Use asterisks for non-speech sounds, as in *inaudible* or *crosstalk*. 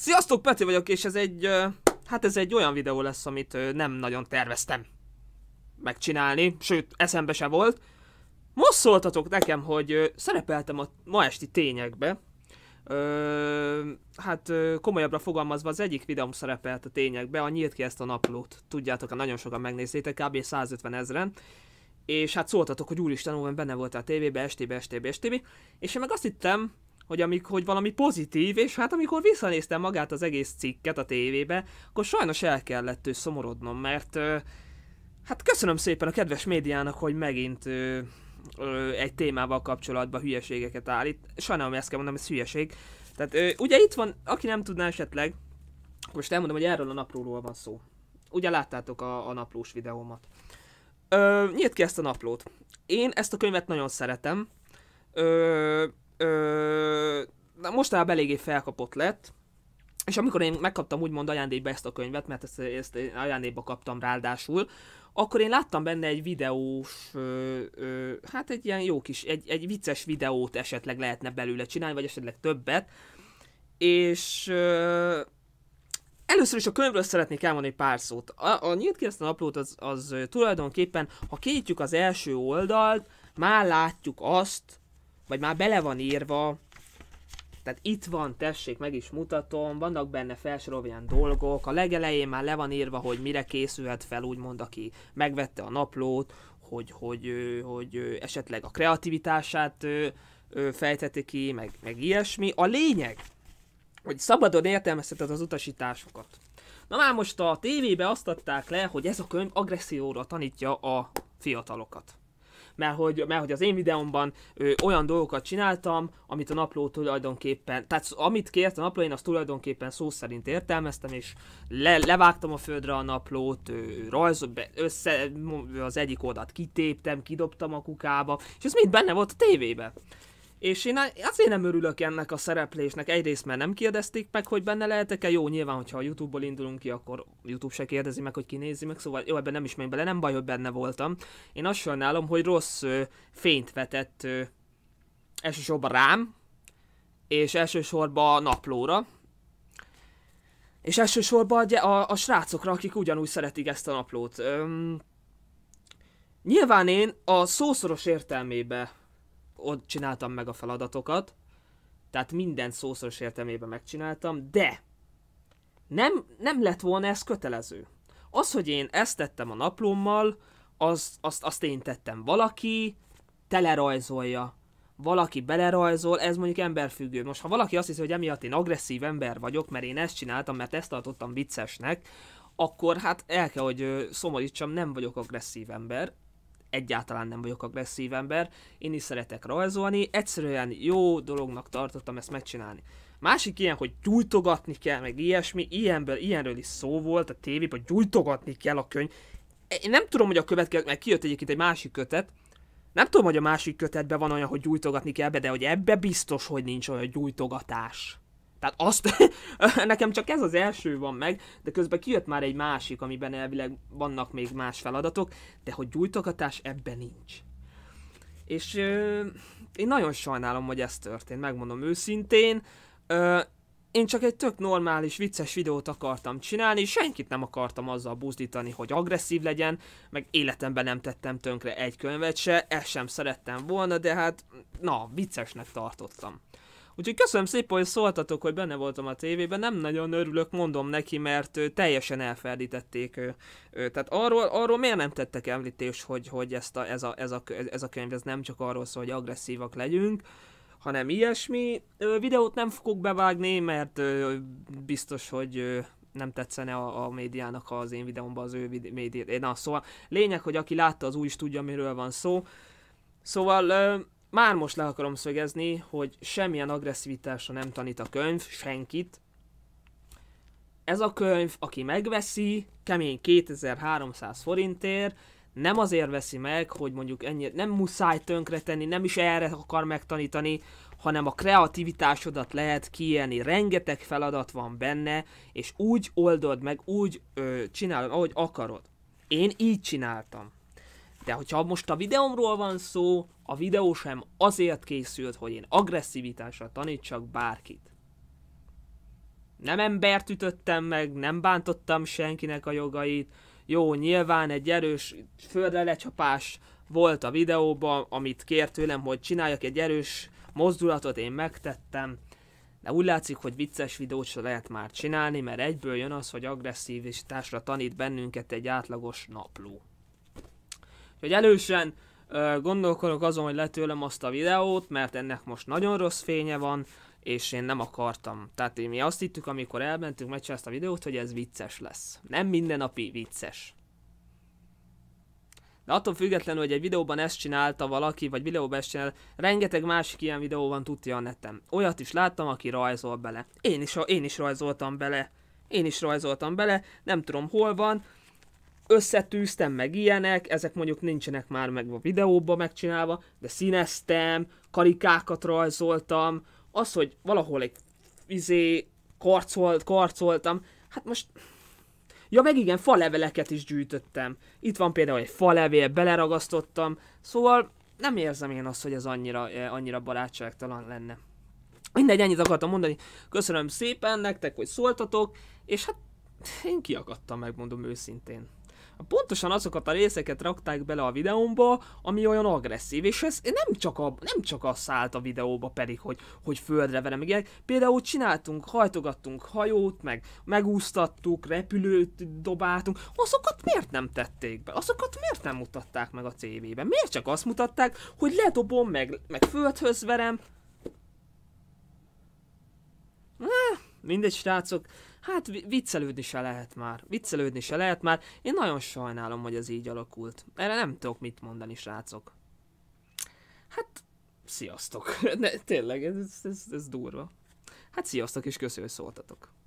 Sziasztok, Peti vagyok, és ez egy, hát ez egy olyan videó lesz, amit nem nagyon terveztem megcsinálni, sőt, eszembe se volt. Most szóltatok nekem, hogy szerepeltem a ma esti tényekbe, Ö, hát komolyabbra fogalmazva az egyik videóm szerepelt a tényekbe, a nyílt ki ezt a naplót. Tudjátok, nagyon sokan megnéztétek, kb. 150 ezeren. És hát szóltatok, hogy úristen, óven benne voltál a tévébe, estébe, estébe, estébe. És én meg azt hittem, hogy, amik, hogy valami pozitív, és hát amikor visszanéztem magát az egész cikket a tévébe, akkor sajnos el kellett ő szomorodnom, mert ö, hát köszönöm szépen a kedves médiának, hogy megint ö, ö, egy témával kapcsolatban hülyeségeket állít. Sajnálom, ezt kell mondanom, ez hülyeség. Tehát ö, ugye itt van, aki nem tudná esetleg, most elmondom, hogy erről a naplóról van szó. Ugye láttátok a, a naplós videómat. Ö, nyílt ki ezt a naplót. Én ezt a könyvet nagyon szeretem. Ö, ö, mostanában eléggé felkapott lett, és amikor én megkaptam úgymond ajándékba ezt a könyvet, mert ezt, ezt én ajándékba kaptam ráadásul, akkor én láttam benne egy videós, ö, ö, hát egy ilyen jó kis, egy, egy vicces videót esetleg lehetne belőle csinálni, vagy esetleg többet, és ö, először is a könyvről szeretnék elmondani pár szót. A, a nyílt keresztül naplót az, az tulajdonképpen, ha kinyitjuk az első oldalt, már látjuk azt, vagy már bele van írva, tehát itt van, tessék, meg is mutatom, vannak benne felsorolva ilyen dolgok, a legelején már le van írva, hogy mire készülhet fel, úgymond, aki megvette a naplót, hogy, hogy, hogy, hogy esetleg a kreativitását fejtheti ki, meg, meg ilyesmi. A lényeg, hogy szabadon értelmezheted az utasításokat. Na már most a tévébe azt adták le, hogy ez a könyv agresszióra tanítja a fiatalokat mert hogy, mert hogy az én videómban ö, olyan dolgokat csináltam, amit a napló tulajdonképpen, tehát amit kért a napló, én azt tulajdonképpen szó szerint értelmeztem, és le, levágtam a földre a naplót, ö, rajz, be, össze, az egyik oldalt kitéptem, kidobtam a kukába, és ez mind benne volt a tévébe. És én azért nem örülök ennek a szereplésnek, egyrészt mert nem kérdezték meg, hogy benne lehetek-e, jó, nyilván, hogyha a Youtube-ból indulunk ki, akkor Youtube se kérdezi meg, hogy kinézi meg, szóval jó, ebben nem is menj bele, nem baj, hogy benne voltam. Én azt sajnálom, hogy rossz ö, fényt vetett ö, elsősorban rám, és elsősorban a naplóra, és elsősorban a, a, a srácokra, akik ugyanúgy szeretik ezt a naplót. Ö, nyilván én a szószoros értelmébe ott csináltam meg a feladatokat, tehát minden szószoros értelmében megcsináltam, de nem, nem lett volna ez kötelező. Az, hogy én ezt tettem a naplómmal, az, azt, azt én tettem. Valaki telerajzolja, valaki belerajzol, ez mondjuk emberfüggő. Most ha valaki azt hiszi, hogy emiatt én agresszív ember vagyok, mert én ezt csináltam, mert ezt tartottam viccesnek, akkor hát el kell, hogy szomorítsam, nem vagyok agresszív ember, egyáltalán nem vagyok agresszív ember, én is szeretek rajzolni, egyszerűen jó dolognak tartottam ezt megcsinálni. Másik ilyen, hogy gyújtogatni kell, meg ilyesmi, ilyenből, ilyenről is szó volt a tévében, hogy gyújtogatni kell a könyv. Én nem tudom, hogy a következő, mert kijött egyébként egy másik kötet, nem tudom, hogy a másik kötetben van olyan, hogy gyújtogatni kell be, de hogy ebbe biztos, hogy nincs olyan gyújtogatás. Tehát azt, *laughs* nekem csak ez az első van meg, de közben kijött már egy másik, amiben elvileg vannak még más feladatok, de hogy gyújtogatás ebben nincs. És ö, én nagyon sajnálom, hogy ez történt, megmondom őszintén. Ö, én csak egy tök normális, vicces videót akartam csinálni, senkit nem akartam azzal buzdítani, hogy agresszív legyen, meg életemben nem tettem tönkre egy könyvet se, ezt sem szerettem volna, de hát, na, viccesnek tartottam. Úgyhogy köszönöm szépen, hogy szóltatok, hogy benne voltam a tévében, nem nagyon örülök, mondom neki, mert ő, teljesen elferdítették ő, ő. Tehát arról, arról miért nem tettek említést, hogy, hogy ezt a, ez, a, ez, a, ez a könyv ez nem csak arról szól, hogy agresszívak legyünk, hanem ilyesmi. Ö, videót nem fogok bevágni, mert ö, biztos, hogy ö, nem tetszene a, a médiának az én videómban az ő médiát. Na, szóval lényeg, hogy aki látta, az úgy is tudja, miről van szó. Szóval már most le akarom szögezni, hogy semmilyen agresszivitásra nem tanít a könyv senkit. Ez a könyv, aki megveszi, kemény 2300 forintért, nem azért veszi meg, hogy mondjuk ennyire nem muszáj tönkretenni, nem is erre akar megtanítani, hanem a kreativitásodat lehet kiélni. Rengeteg feladat van benne, és úgy oldod meg, úgy ö, csinálod, ahogy akarod. Én így csináltam. De hogyha most a videómról van szó, a videó sem azért készült, hogy én agresszivitásra tanítsak bárkit. Nem embert ütöttem meg, nem bántottam senkinek a jogait. Jó, nyilván egy erős földre lecsapás volt a videóban, amit kért tőlem, hogy csináljak egy erős mozdulatot, én megtettem. De úgy látszik, hogy vicces videót se lehet már csinálni, mert egyből jön az, hogy agresszivitásra tanít bennünket egy átlagos napló. Úgyhogy elősen gondolkodok azon, hogy letőlem azt a videót, mert ennek most nagyon rossz fénye van, és én nem akartam. Tehát mi azt hittük, amikor elmentünk meccsen ezt a videót, hogy ez vicces lesz. Nem mindennapi vicces. De attól függetlenül, hogy egy videóban ezt csinálta valaki, vagy videóban ezt csinálta, rengeteg másik ilyen videó van tudja a netem. Olyat is láttam, aki rajzol bele. Én is, én is rajzoltam bele. Én is rajzoltam bele, nem tudom hol van, összetűztem, meg ilyenek, ezek mondjuk nincsenek már meg a videóban megcsinálva, de színeztem, karikákat rajzoltam, az, hogy valahol egy izé karcolt, karcoltam, hát most... Ja, meg igen, leveleket is gyűjtöttem. Itt van például egy levél, beleragasztottam, szóval nem érzem én azt, hogy ez annyira, eh, annyira barátságtalan lenne. Mindegy, ennyit akartam mondani. Köszönöm szépen nektek, hogy szóltatok, és hát én kiakadtam, megmondom őszintén pontosan azokat a részeket rakták bele a videómba, ami olyan agresszív, és ez nem csak, a, nem csak az szállt a videóba pedig, hogy, hogy földre verem. Igen, például csináltunk, hajtogattunk hajót, meg megúsztattuk, repülőt dobáltunk, azokat miért nem tették be? Azokat miért nem mutatták meg a tévében? Miért csak azt mutatták, hogy ledobom, meg, meg földhöz verem? Ah, mindegy, srácok, hát viccelődni se lehet már. Viccelődni se lehet már. Én nagyon sajnálom, hogy ez így alakult. Erre nem tudok mit mondani, srácok. Hát, sziasztok. *laughs* Ne, tényleg, ez, ez, ez durva. Hát sziasztok, és köszönöm, hogy szóltatok.